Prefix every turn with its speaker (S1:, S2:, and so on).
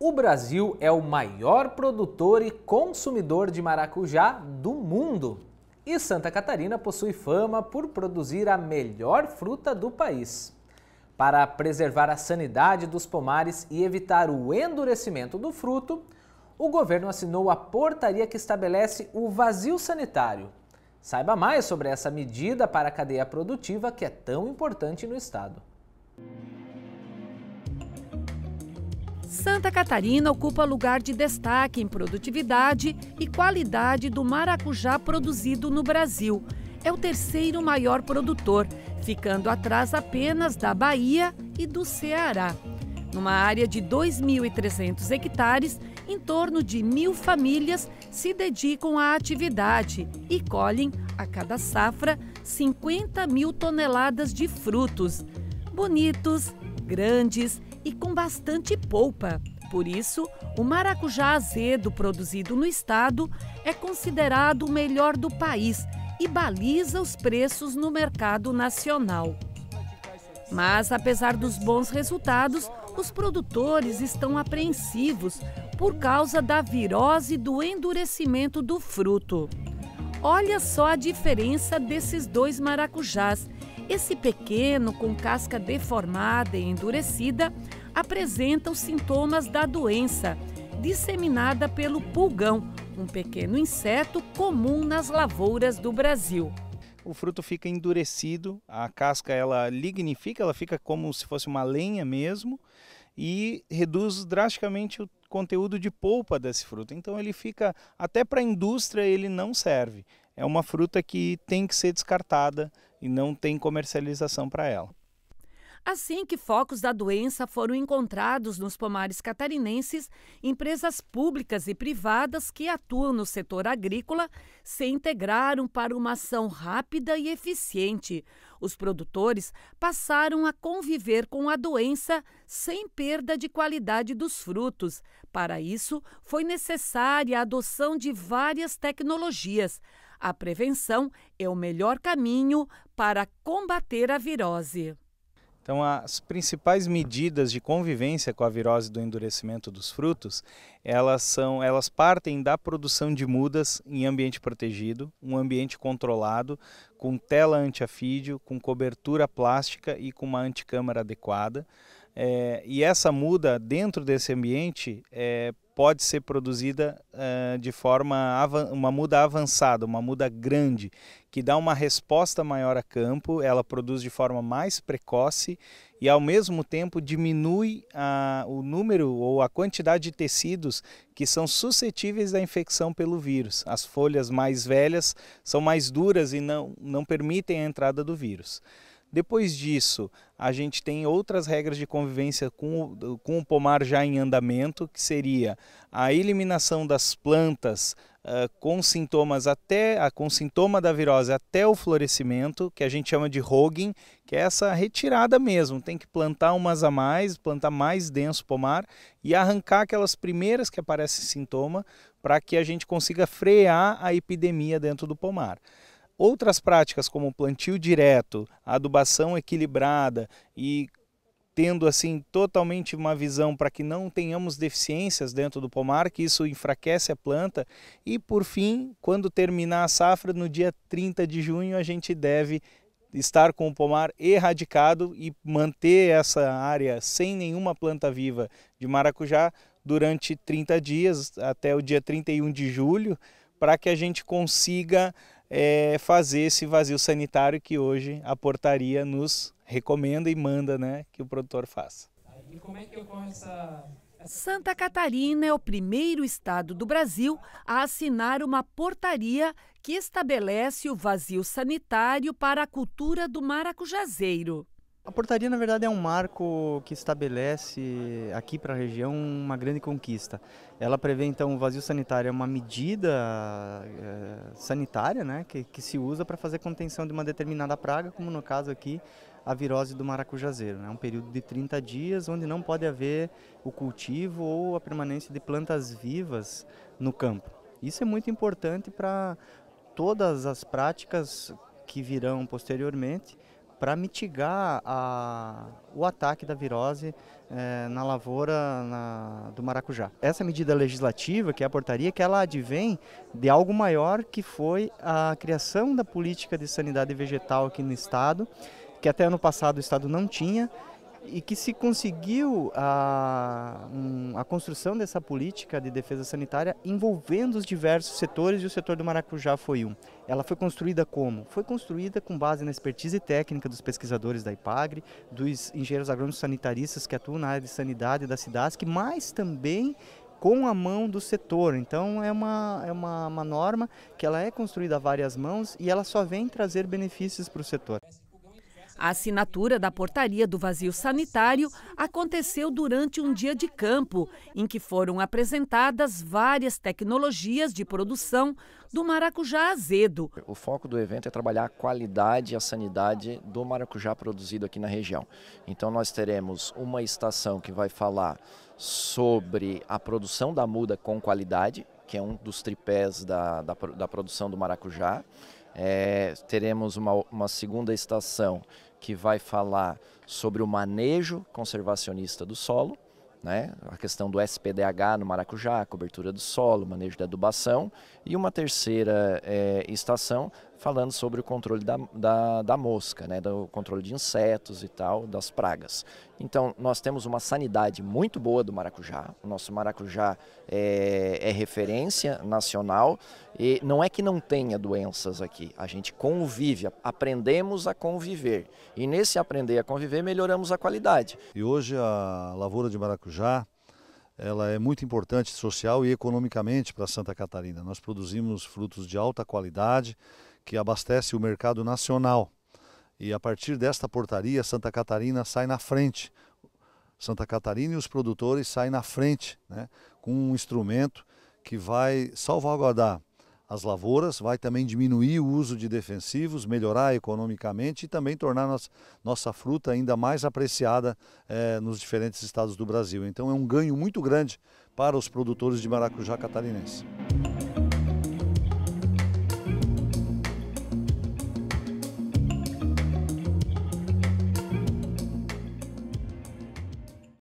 S1: O Brasil é o maior produtor e consumidor de maracujá do mundo. E Santa Catarina possui fama por produzir a melhor fruta do país. Para preservar a sanidade dos pomares e evitar o endurecimento do fruto, o governo assinou a portaria que estabelece o vazio sanitário. Saiba mais sobre essa medida para a cadeia produtiva que é tão importante no estado. Santa Catarina
S2: ocupa lugar de destaque em produtividade e qualidade do maracujá produzido no Brasil. É o terceiro maior produtor, ficando atrás apenas da Bahia e do Ceará. Numa área de 2.300 hectares, em torno de mil famílias se dedicam à atividade e colhem, a cada safra, 50 mil toneladas de frutos. Bonitos, grandes e com bastante polpa. Por isso, o maracujá azedo produzido no estado é considerado o melhor do país e baliza os preços no mercado nacional. Mas, apesar dos bons resultados, os produtores estão apreensivos por causa da virose e do endurecimento do fruto. Olha só a diferença desses dois maracujás esse pequeno com casca deformada e endurecida apresenta os sintomas da doença, disseminada pelo pulgão, um pequeno inseto comum nas lavouras do Brasil. O fruto fica endurecido,
S3: a casca ela lignifica, ela fica como se fosse uma lenha mesmo e reduz drasticamente o conteúdo de polpa desse fruto. Então ele fica até para a indústria ele não serve. É uma fruta que tem que ser descartada e não tem comercialização para ela.
S2: Assim que focos da doença foram encontrados nos pomares catarinenses, empresas públicas e privadas que atuam no setor agrícola se integraram para uma ação rápida e eficiente. Os produtores passaram a conviver com a doença sem perda de qualidade dos frutos. Para isso, foi necessária a adoção de várias tecnologias. A prevenção é o melhor caminho para combater a virose.
S3: Então, as principais medidas de convivência com a virose do endurecimento dos frutos, elas são, elas partem da produção de mudas em ambiente protegido, um ambiente controlado, com tela antiafídio, com cobertura plástica e com uma anticâmara adequada. É, e essa muda dentro desse ambiente é, pode ser produzida uh, de forma uma muda avançada, uma muda grande, que dá uma resposta maior a campo, ela produz de forma mais precoce e ao mesmo tempo diminui a, o número ou a quantidade de tecidos que são suscetíveis à infecção pelo vírus. As folhas mais velhas são mais duras e não, não permitem a entrada do vírus. Depois disso, a gente tem outras regras de convivência com, o, com o pomar já em andamento, que seria a eliminação das plantas uh, com sintomas até ah, com sintoma da virose até o florescimento, que a gente chama de hogging, que é essa retirada mesmo. Tem que plantar umas a mais, plantar mais denso pomar e arrancar aquelas primeiras que aparecem sintoma para que a gente consiga frear a epidemia dentro do pomar. Outras práticas como plantio direto, adubação equilibrada e tendo assim totalmente uma visão para que não tenhamos deficiências dentro do pomar, que isso enfraquece a planta. E por fim, quando terminar a safra, no dia 30 de junho, a gente deve estar com o pomar erradicado e manter essa área sem nenhuma planta viva de maracujá durante 30 dias, até o dia 31 de julho, para que a gente consiga é, fazer esse vazio sanitário que hoje a portaria nos recomenda e manda né, que o produtor faça. E como é que ocorre
S2: essa Santa Catarina é o primeiro estado do Brasil a assinar uma portaria que estabelece o vazio sanitário para a cultura do maracujazeiro.
S4: A portaria, na verdade, é um marco que estabelece aqui para a região uma grande conquista. Ela prevê, então, o vazio sanitário, é uma medida é, sanitária né, que, que se usa para fazer contenção de uma determinada praga, como no caso aqui a virose do maracujazeiro. É né, um período de 30 dias onde não pode haver o cultivo ou a permanência de plantas vivas no campo. Isso é muito importante para todas as práticas que virão posteriormente para mitigar a, o ataque da virose é, na lavoura na, do maracujá. Essa medida legislativa, que é a portaria, que ela advém de algo maior que foi a criação da política de sanidade vegetal aqui no estado, que até ano passado o estado não tinha e que se conseguiu a, ah, um, a, construção dessa política de defesa sanitária envolvendo os diversos setores e o setor do maracujá foi um. Ela foi construída como? Foi construída com base na expertise técnica dos pesquisadores da IPAGRE, dos engenheiros agrônomos sanitaristas que atuam na área de sanidade da que mas também com a mão do setor. Então é uma, é uma, uma norma que ela é construída a
S2: várias mãos e ela só vem trazer benefícios para o setor. A assinatura da portaria do vazio sanitário aconteceu durante um dia de campo, em que foram apresentadas várias tecnologias de produção do maracujá azedo.
S1: O foco do evento é trabalhar a qualidade e a sanidade do maracujá produzido aqui na região. Então nós teremos uma estação que vai falar sobre a produção da muda com qualidade, que é um dos tripés da, da, da produção do maracujá. É, teremos uma, uma segunda estação que vai falar sobre o manejo conservacionista do solo, né? a questão do SPDH no Maracujá, cobertura do solo, manejo da adubação, e uma terceira é, estação falando sobre o controle da, da, da mosca, né? do controle de insetos e tal, das pragas. Então, nós temos uma sanidade muito boa do maracujá. O nosso maracujá é, é, referência nacional e não é que não tenha doenças aqui. A gente convive, aprendemos a conviver. E nesse aprender a conviver, melhoramos a qualidade. E hoje a lavoura de maracujá ela é muito importante social e economicamente para Santa Catarina. Nós produzimos frutos de alta qualidade que abastece o mercado nacional. E a partir desta portaria, Santa Catarina sai na frente. Santa Catarina e os produtores saem na frente né, com um instrumento que vai salvaguardar as lavouras, vai também diminuir o uso de defensivos, melhorar economicamente e também tornar nossa, nossa fruta ainda mais apreciada eh, nos diferentes estados do Brasil. Então é um ganho muito grande para os produtores de maracujá catarinense.